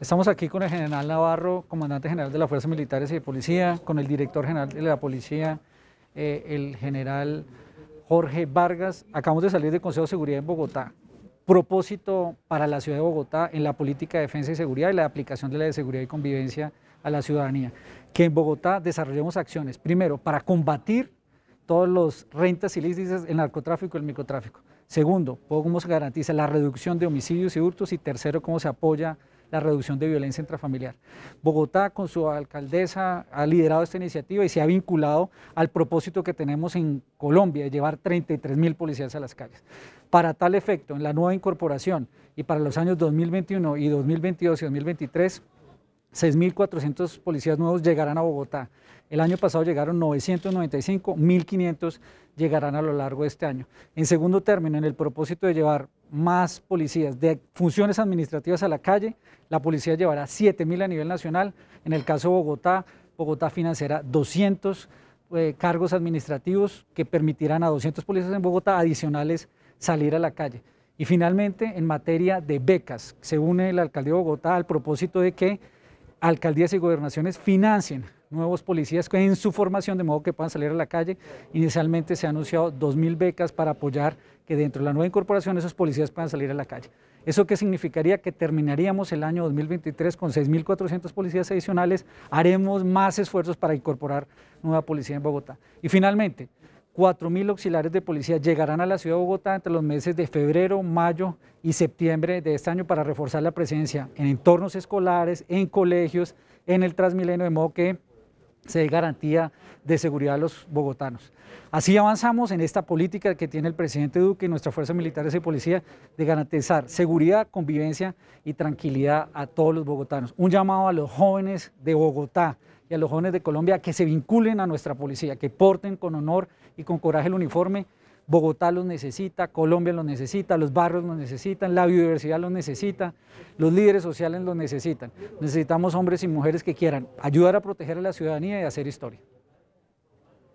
Estamos aquí con el general Navarro, comandante general de las Fuerzas Militares y de Policía, con el director general de la Policía, eh, el general Jorge Vargas. Acabamos de salir del Consejo de Seguridad en Bogotá. Propósito para la ciudad de Bogotá en la política de defensa y seguridad y la aplicación de la de seguridad y convivencia a la ciudadanía. Que en Bogotá desarrollemos acciones, primero, para combatir todos los rentas ilícitas, el narcotráfico y el microtráfico. Segundo, cómo se garantiza la reducción de homicidios y hurtos. Y tercero, cómo se apoya la reducción de violencia intrafamiliar. Bogotá, con su alcaldesa, ha liderado esta iniciativa y se ha vinculado al propósito que tenemos en Colombia de llevar 33 mil policías a las calles. Para tal efecto, en la nueva incorporación y para los años 2021 y 2022 y 2023, 6.400 policías nuevos llegarán a Bogotá. El año pasado llegaron 995, 1.500 llegarán a lo largo de este año. En segundo término, en el propósito de llevar más policías de funciones administrativas a la calle, la policía llevará 7.000 a nivel nacional. En el caso de Bogotá, Bogotá financiará 200 eh, cargos administrativos que permitirán a 200 policías en Bogotá adicionales salir a la calle. Y finalmente, en materia de becas, se une el alcalde de Bogotá al propósito de que alcaldías y gobernaciones financien nuevos policías en su formación, de modo que puedan salir a la calle. Inicialmente se han anunciado 2.000 becas para apoyar que dentro de la nueva incorporación esos policías puedan salir a la calle. ¿Eso qué significaría? Que terminaríamos el año 2023 con 6.400 policías adicionales, haremos más esfuerzos para incorporar nueva policía en Bogotá. Y finalmente, 4.000 auxiliares de policía llegarán a la ciudad de Bogotá entre los meses de febrero, mayo y septiembre de este año para reforzar la presencia en entornos escolares, en colegios, en el Transmilenio, de modo que se dé garantía de seguridad a los bogotanos. Así avanzamos en esta política que tiene el presidente Duque y nuestras fuerzas militares y policía de garantizar seguridad, convivencia y tranquilidad a todos los bogotanos. Un llamado a los jóvenes de Bogotá y a los jóvenes de Colombia que se vinculen a nuestra policía, que porten con honor y con coraje el uniforme Bogotá lo necesita, Colombia lo necesita, los barrios lo necesitan, la biodiversidad lo necesita, los líderes sociales lo necesitan. Necesitamos hombres y mujeres que quieran ayudar a proteger a la ciudadanía y hacer historia.